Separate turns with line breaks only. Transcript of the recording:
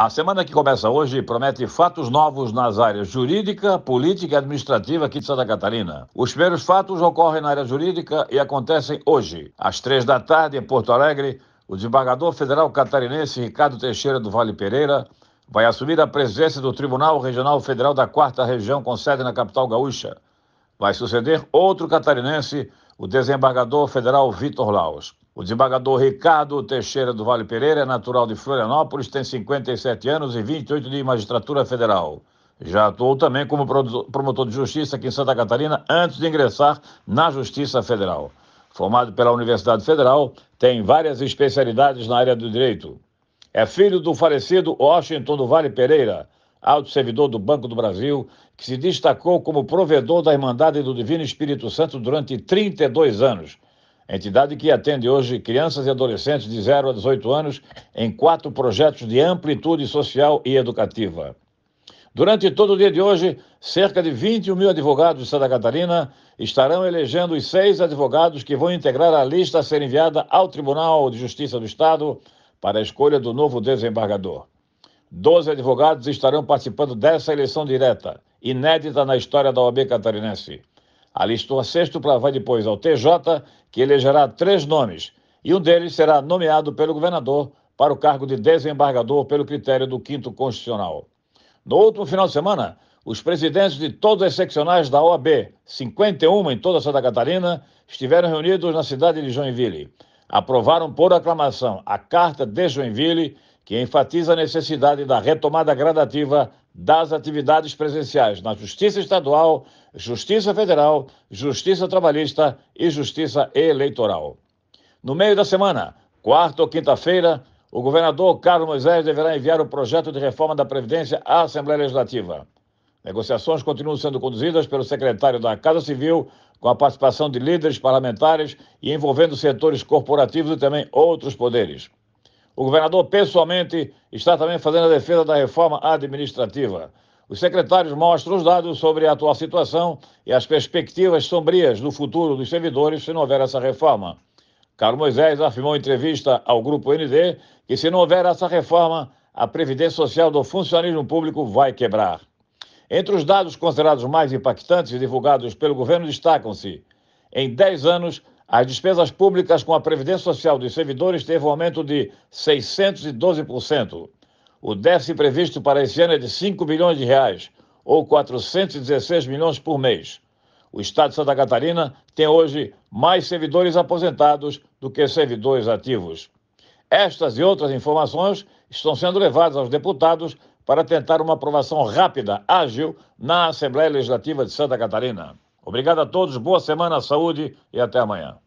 A semana que começa hoje promete fatos novos nas áreas jurídica, política e administrativa aqui de Santa Catarina. Os primeiros fatos ocorrem na área jurídica e acontecem hoje, às três da tarde, em Porto Alegre. O desembargador federal catarinense Ricardo Teixeira do Vale Pereira vai assumir a presidência do Tribunal Regional Federal da Quarta Região, com sede na capital gaúcha. Vai suceder outro catarinense, o desembargador federal Vitor Laos. O desembargador Ricardo Teixeira do Vale Pereira é natural de Florianópolis, tem 57 anos e 28 de magistratura federal. Já atuou também como promotor de justiça aqui em Santa Catarina antes de ingressar na Justiça Federal. Formado pela Universidade Federal, tem várias especialidades na área do direito. É filho do falecido Washington do Vale Pereira, alto servidor do Banco do Brasil, que se destacou como provedor da Irmandade do Divino Espírito Santo durante 32 anos entidade que atende hoje crianças e adolescentes de 0 a 18 anos em quatro projetos de amplitude social e educativa. Durante todo o dia de hoje, cerca de 21 mil advogados de Santa Catarina estarão elegendo os seis advogados que vão integrar a lista a ser enviada ao Tribunal de Justiça do Estado para a escolha do novo desembargador. Doze advogados estarão participando dessa eleição direta, inédita na história da OAB catarinense alistou a sexto para vai depois ao TJ, que elegerá três nomes, e um deles será nomeado pelo governador para o cargo de desembargador pelo critério do quinto constitucional. No último final de semana, os presidentes de todas as seccionais da OAB, 51 em toda Santa Catarina, estiveram reunidos na cidade de Joinville. Aprovaram por aclamação a Carta de Joinville, que enfatiza a necessidade da retomada gradativa das atividades presenciais na Justiça Estadual, Justiça Federal, Justiça Trabalhista e Justiça Eleitoral. No meio da semana, quarta ou quinta-feira, o governador Carlos Moisés deverá enviar o projeto de reforma da Previdência à Assembleia Legislativa. Negociações continuam sendo conduzidas pelo secretário da Casa Civil, com a participação de líderes parlamentares e envolvendo setores corporativos e também outros poderes. O governador, pessoalmente, está também fazendo a defesa da reforma administrativa. Os secretários mostram os dados sobre a atual situação e as perspectivas sombrias do futuro dos servidores se não houver essa reforma. Carlos Moisés afirmou em entrevista ao Grupo ND que, se não houver essa reforma, a previdência social do funcionalismo público vai quebrar. Entre os dados considerados mais impactantes divulgados pelo governo destacam-se: em 10 anos, as despesas públicas com a Previdência Social dos servidores teve um aumento de 612%. O déficit previsto para esse ano é de 5 bilhões de reais, ou 416 milhões por mês. O Estado de Santa Catarina tem hoje mais servidores aposentados do que servidores ativos. Estas e outras informações estão sendo levadas aos deputados para tentar uma aprovação rápida, ágil, na Assembleia Legislativa de Santa Catarina. Obrigado a todos, boa semana, saúde e até amanhã.